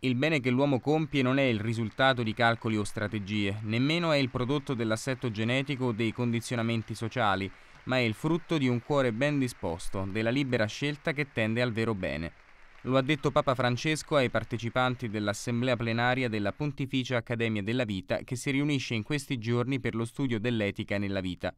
Il bene che l'uomo compie non è il risultato di calcoli o strategie, nemmeno è il prodotto dell'assetto genetico o dei condizionamenti sociali, ma è il frutto di un cuore ben disposto, della libera scelta che tende al vero bene. Lo ha detto Papa Francesco ai partecipanti dell'assemblea plenaria della Pontificia Accademia della Vita che si riunisce in questi giorni per lo studio dell'etica nella vita.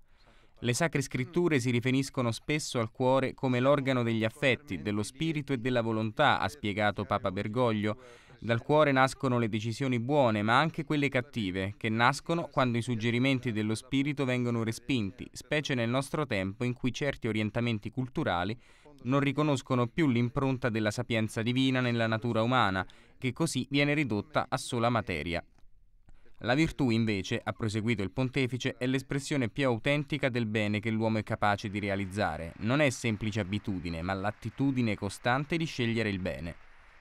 Le sacre scritture si riferiscono spesso al cuore come l'organo degli affetti, dello spirito e della volontà, ha spiegato Papa Bergoglio. Dal cuore nascono le decisioni buone, ma anche quelle cattive, che nascono quando i suggerimenti dello spirito vengono respinti, specie nel nostro tempo in cui certi orientamenti culturali non riconoscono più l'impronta della sapienza divina nella natura umana, che così viene ridotta a sola materia. La virtù, invece, ha proseguito il pontefice, è l'espressione più autentica del bene che l'uomo è capace di realizzare. Non è semplice abitudine, ma l'attitudine costante di scegliere il bene.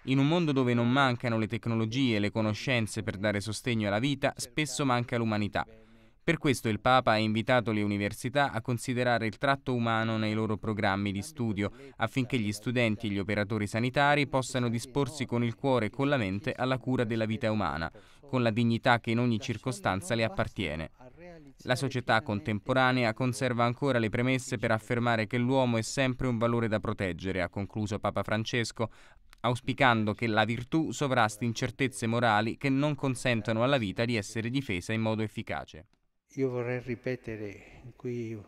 In un mondo dove non mancano le tecnologie e le conoscenze per dare sostegno alla vita, spesso manca l'umanità. Per questo il Papa ha invitato le università a considerare il tratto umano nei loro programmi di studio, affinché gli studenti e gli operatori sanitari possano disporsi con il cuore e con la mente alla cura della vita umana, con la dignità che in ogni circostanza le appartiene. La società contemporanea conserva ancora le premesse per affermare che l'uomo è sempre un valore da proteggere, ha concluso Papa Francesco, auspicando che la virtù sovrasti incertezze morali che non consentano alla vita di essere difesa in modo efficace io vorrei ripetere qui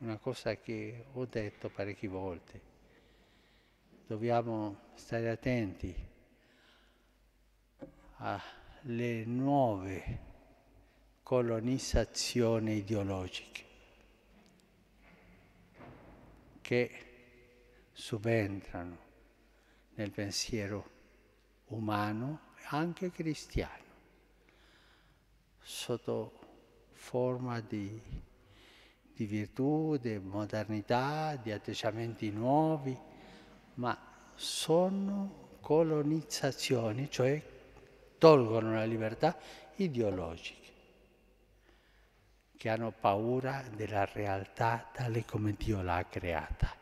una cosa che ho detto parecchie volte. Dobbiamo stare attenti alle nuove colonizzazioni ideologiche che subentrano nel pensiero umano anche cristiano sotto forma di, di virtù, di modernità, di atteggiamenti nuovi, ma sono colonizzazioni, cioè tolgono la libertà ideologiche, che hanno paura della realtà tale come Dio l'ha creata.